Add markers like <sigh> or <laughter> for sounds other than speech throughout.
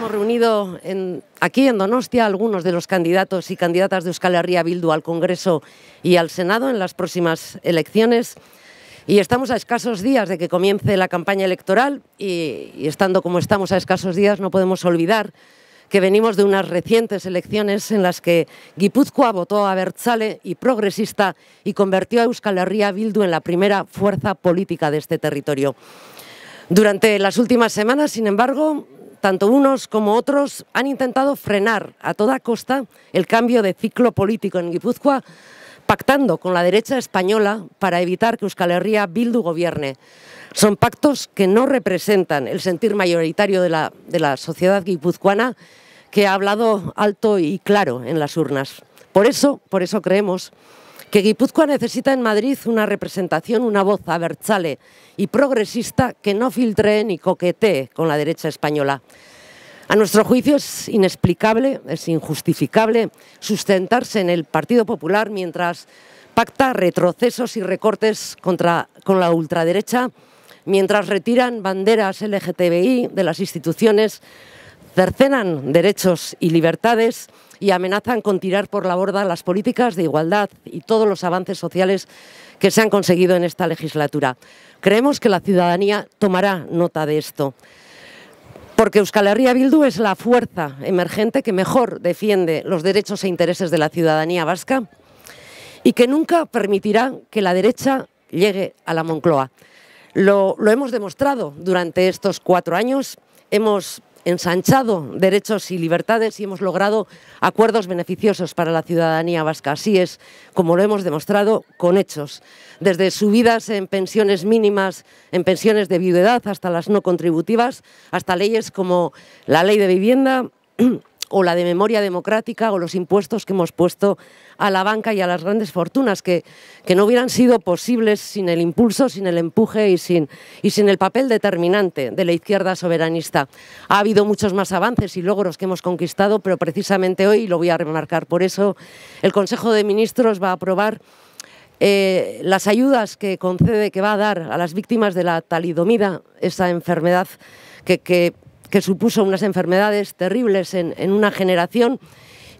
hemos reunido aquí en Donostia algunos de los candidatos y candidatas de Euskal Herria Bildu al Congreso y al Senado en las próximas elecciones. Y estamos a escasos días de que comience la campaña electoral y, estando como estamos a escasos días no podemos olvidar que venimos de unas recientes elecciones en las que Guipúzcoa votó a Bertzale y progresista y convirtió a Euskal Herria Bildu en la primera fuerza política de este territorio. Durante las últimas semanas, sin embargo, tanto unos como otros han intentado frenar a toda costa el cambio de ciclo político en Guipúzcoa, pactando con la derecha española para evitar que Euskal Herria Bildu gobierne. Son pactos que no representan el sentir mayoritario de la, sociedad guipuzcoana que ha hablado alto y claro en las urnas. Por eso, por eso creemos que Guipúzcoa necesita en Madrid una representación, una voz abertzale y progresista que no filtre ni coquetee con la derecha española. A nuestro juicio es inexplicable, es injustificable sustentarse en el Partido Popular mientras pacta retrocesos y recortes contra, con la ultraderecha, mientras retiran banderas LGTBI de las instituciones cercenan derechos y libertades y amenazan con tirar por la borda las políticas de igualdad y todos los avances sociales que se han conseguido en esta legislatura. Creemos que la ciudadanía tomará nota de esto, porque Euskal Herria Bildu es la fuerza emergente que mejor defiende los derechos e intereses de la ciudadanía vasca y que nunca permitirá que la derecha llegue a la Moncloa. Lo, hemos demostrado durante estos cuatro años, hemos ensanchado derechos y libertades y hemos logrado acuerdos beneficiosos para la ciudadanía vasca. Así es como lo hemos demostrado con hechos. Desde subidas en pensiones mínimas, en pensiones de viudedad hasta las no contributivas, hasta leyes como la ley de vivienda, <clears throat> o la de memoria democrática o los impuestos que hemos puesto a la banca y a las grandes fortunas, que, que no hubieran sido posibles sin el impulso, sin el empuje y sin, y sin el papel determinante de la izquierda soberanista. Ha habido muchos más avances y logros que hemos conquistado, pero precisamente hoy, y lo voy a remarcar por eso, el Consejo de Ministros va a aprobar eh, las ayudas que concede, que va a dar a las víctimas de la talidomida, esa enfermedad que que supuso unas enfermedades terribles en, una generación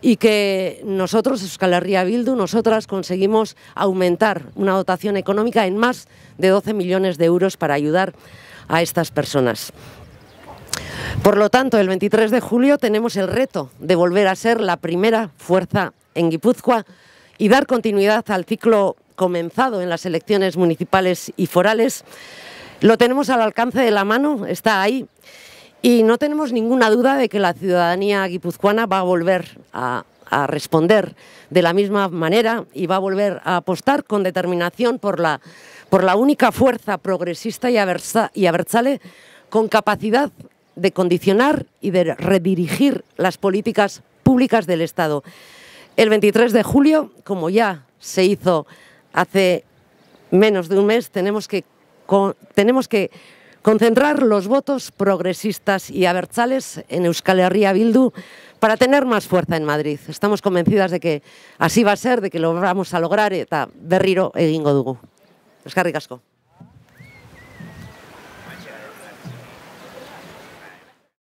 y que nosotros, Euskal Herria Bildu, nosotras conseguimos aumentar una dotación económica en más de 12 millones de euros para ayudar a estas personas. Por lo tanto, el 23 de julio tenemos el reto de volver a ser la primera fuerza en Guipúzcoa y dar continuidad al ciclo comenzado en las elecciones municipales y forales. Lo tenemos al alcance de la mano, está ahí y no tenemos ninguna duda de que la ciudadanía guipuzcoana va a volver a, responder de la misma manera y va a volver a apostar con determinación por la, por la única fuerza progresista y, abertzale con capacidad de condicionar y de redirigir las políticas públicas del Estado. El 23 de julio, como ya se hizo hace menos de un mes, tenemos que, tenemos que concentrar los votos progresistas y abertzales en Euskal Herria Bildu para tener más fuerza en Madrid. Estamos convencidas de que así va a ser, de que lo vamos a lograr eta berriro egingo dugu. Oscar asko.